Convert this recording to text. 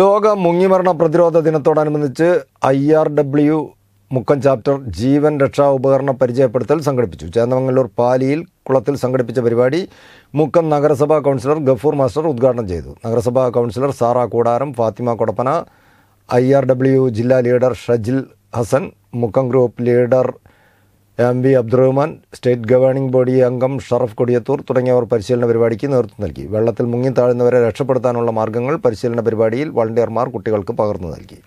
ലോക മുങ്ങിമരണ പ്രതിരോധ ദിനത്തോടനുബന്ധിച്ച് I R W Mukkam chapter ജീവൻ രക്ഷാ ഉപകരണ പരിചയപ്പെടുത്തൽ സംഘടിപ്പിച്ചു ചേന്ദമംഗലൂർ പാലിയിൽ കുളത്തിൽ സംഘടിപ്പിച്ച പരിപാടി മുക്കം നഗരസഭാ കൗൺസിലർ ഗഫൂർ മാസ്റ്റർ ഉദ്ഘാടനം ചെയ്തു നഗരസഭാ councillor Sara Koodaram Fathima Kodappana I R W ജില്ലാ leader Shajil Hasan Mukkam group leader M V Abdurahman state governing body അംഗം ഷറഫ് കൊടിയത്തൂർ തുടങ്ങിയവർ പരിശീലന പരിപാടിക്ക് നേതൃത്വം നൽകി വെള്ളത്തിൽ താഴ്ന്നവരെ രക്ഷപ്പെടുത്താനുള്ള മാർഗ്ഗങ്ങൾ പരിശീലന പരിപാടിയിൽ വളണ്ടിയർമാർ കുട്ടികൾക്ക് പകർന്നു നൽകി